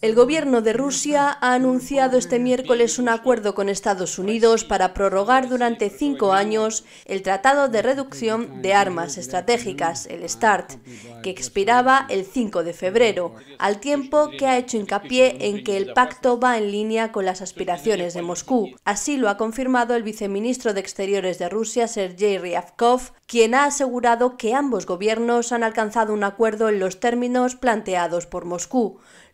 El gobierno de Rusia ha anunciado este miércoles un acuerdo con Estados Unidos para prorrogar durante cinco años el Tratado de Reducción de Armas Estratégicas, el START, que expiraba el 5 de febrero, al tiempo que ha hecho hincapié en que el pacto va en línea con las aspiraciones de Moscú. Así lo ha confirmado el viceministro de Exteriores de Rusia, Sergei Ryavkov, quien ha asegurado que ambos gobiernos han alcanzado un acuerdo en los términos planteados por Moscú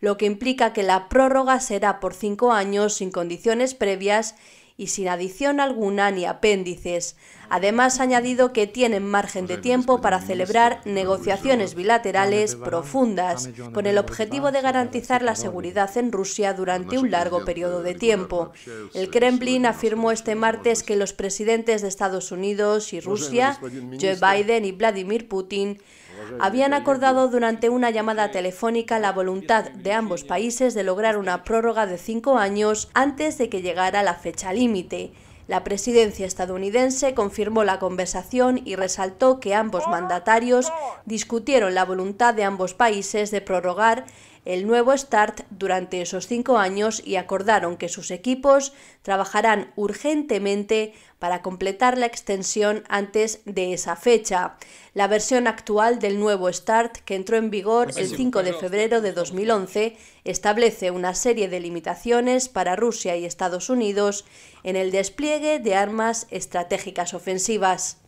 lo que implica que la prórroga será por cinco años sin condiciones previas y sin adición alguna ni apéndices, Además, ha añadido que tienen margen de pues tiempo para celebrar negociaciones bilaterales profundas, con el objetivo de garantizar la seguridad en Rusia durante un largo periodo de tiempo. El Kremlin afirmó este martes pues, que los presidentes de Estados Unidos y Rusia, Joe Biden y Vladimir Putin, habían acordado durante una llamada telefónica la voluntad de ambos países de lograr una prórroga de cinco años antes de que llegara la fecha límite. La presidencia estadounidense confirmó la conversación y resaltó que ambos mandatarios discutieron la voluntad de ambos países de prorrogar el nuevo START durante esos cinco años y acordaron que sus equipos trabajarán urgentemente para completar la extensión antes de esa fecha. La versión actual del nuevo START, que entró en vigor el 5 de febrero de 2011, establece una serie de limitaciones para Rusia y Estados Unidos en el despliegue de armas estratégicas ofensivas.